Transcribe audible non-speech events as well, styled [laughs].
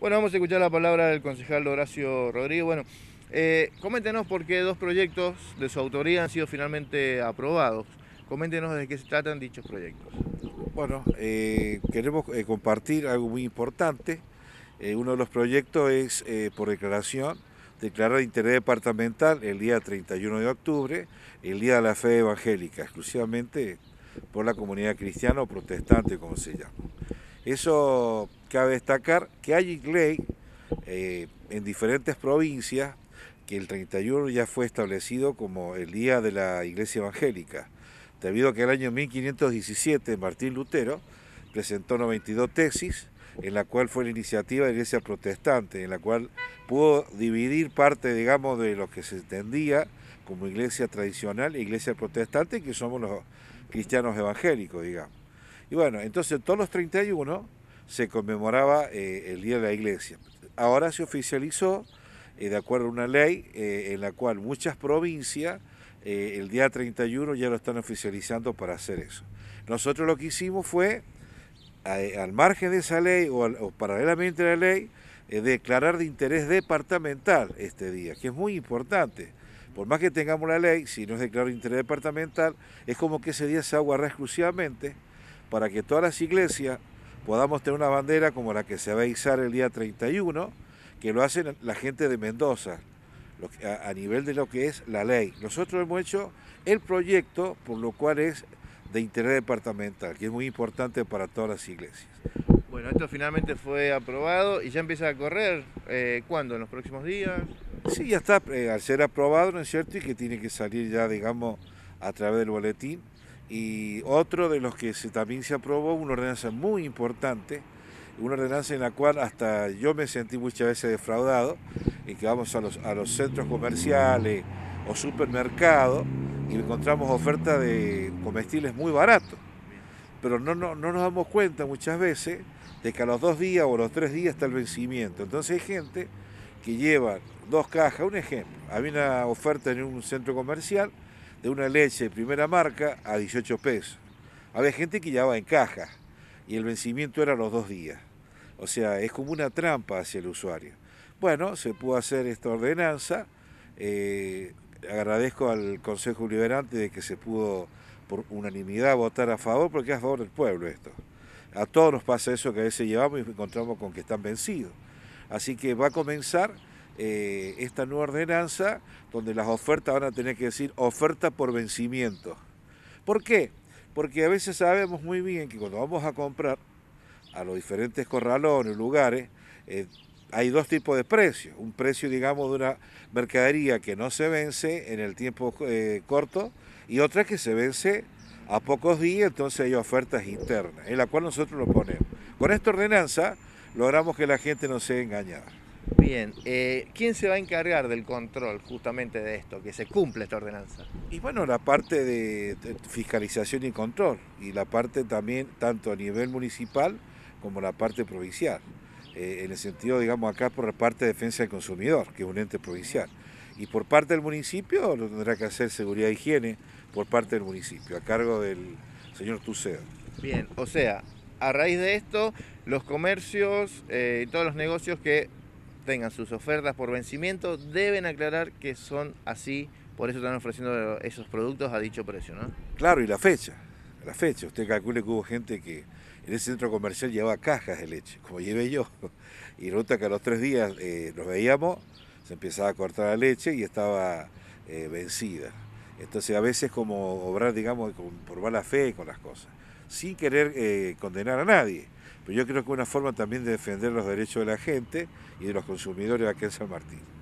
Bueno, vamos a escuchar la palabra del concejal Horacio Rodríguez. Bueno, eh, coméntenos por qué dos proyectos de su autoría han sido finalmente aprobados. Coméntenos de qué se tratan dichos proyectos. Bueno, eh, queremos eh, compartir algo muy importante. uno de los proyectos es, por declaración, declarar interés departamental el día 31 de octubre, el Día de la Fe Evangélica, exclusivamente por la comunidad cristiana o protestante, como se llama. Eso cabe destacar que hay ley eh, en diferentes provincias, que el 31 ya fue establecido como el Día de la Iglesia Evangélica, debido a que el año 1517 Martín Lutero presentó 92 tesis, en la cual fue la iniciativa de la Iglesia Protestante, en la cual pudo dividir parte, digamos, de lo que se entendía como iglesia tradicional e iglesia protestante, que somos los cristianos evangélicos, digamos. Y bueno, entonces todos los 31 se conmemoraba eh, el Día de la Iglesia. Ahora se oficializó, eh, de acuerdo a una ley, eh, en la cual muchas provincias el día 31 ya lo están oficializando para hacer eso. Nosotros lo que hicimos fue, al margen de esa ley o, paralelamente a la ley, declarar de interés departamental este día, que es muy importante. Por más que tengamos la ley, si no es declarar de interés departamental, es como que ese día se aguarda exclusivamente para que todas las iglesias podamos tener una bandera como la que se va a izar el día 31, que lo hacen la gente de Mendoza, a nivel de lo que es la ley. Nosotros hemos hecho el proyecto, por lo cual es de interés departamental, que es muy importante para todas las iglesias. Bueno, esto finalmente fue aprobado y ya empieza a correr. Eh, ¿Cuándo? ¿En los próximos días? Sí, ya está, eh, al ser aprobado, ¿no es cierto? Y que tiene que salir ya, digamos, a través del boletín. Y otro de los que también se aprobó, una ordenanza muy importante, una ordenanza en la cual hasta yo me sentí muchas veces defraudado, y que vamos a los, a los centros comerciales o supermercados y encontramos ofertas de comestibles muy baratos. Pero no, no nos damos cuenta muchas veces de que a los dos días o los tres días está el vencimiento. Entonces hay gente que lleva dos cajas, un ejemplo, había una oferta en un centro comercial, de una leche de primera marca a 18 pesos. Había gente que llevaba en caja y el vencimiento era los dos días. O sea, es como una trampa hacia el usuario. Bueno, se pudo hacer esta ordenanza. Eh, agradezco al Consejo Liberante de que se pudo por unanimidad votar a favor, porque es a favor del pueblo esto. A todos nos pasa eso que a veces llevamos y encontramos con que están vencidos. Así que va a comenzar eh, esta nueva ordenanza donde las ofertas van a tener que decir oferta por vencimiento. ¿Por qué? Porque a veces sabemos muy bien que cuando vamos a comprar a los diferentes corralones, lugares, eh, hay dos tipos de precios. Un precio, digamos, de una mercadería que no se vence en el tiempo eh, corto y otra que se vence a pocos días, entonces hay ofertas internas, en la cual nosotros lo ponemos. Con esta ordenanza logramos que la gente no sea engañada. Bien, eh, ¿quién se va a encargar del control justamente de esto, que se cumpla esta ordenanza? Y bueno, la parte de fiscalización y control, y la parte también tanto a nivel municipal como la parte provincial, eh, en el sentido, digamos, acá por la parte de defensa del consumidor, que es un ente provincial. Y por parte del municipio lo tendrá que hacer seguridad e higiene por parte del municipio, a cargo del señor Tuceo. Bien, o sea, a raíz de esto, los comercios eh, y todos los negocios que tengan sus ofertas por vencimiento, deben aclarar que son así, por eso están ofreciendo esos productos a dicho precio, ¿no? Claro, y la fecha, la fecha. Usted calcule que hubo gente que en ese centro comercial llevaba cajas de leche, como llevé yo. [laughs] Y resulta que a los tres días eh, nos veíamos, se empezaba a cortar la leche y estaba eh, vencida. Entonces a veces como obrar, digamos, por mala fe con las cosas sin querer eh, condenar a nadie. Pero yo creo que una forma también de defender los derechos de la gente y de los consumidores aquí en San Martín.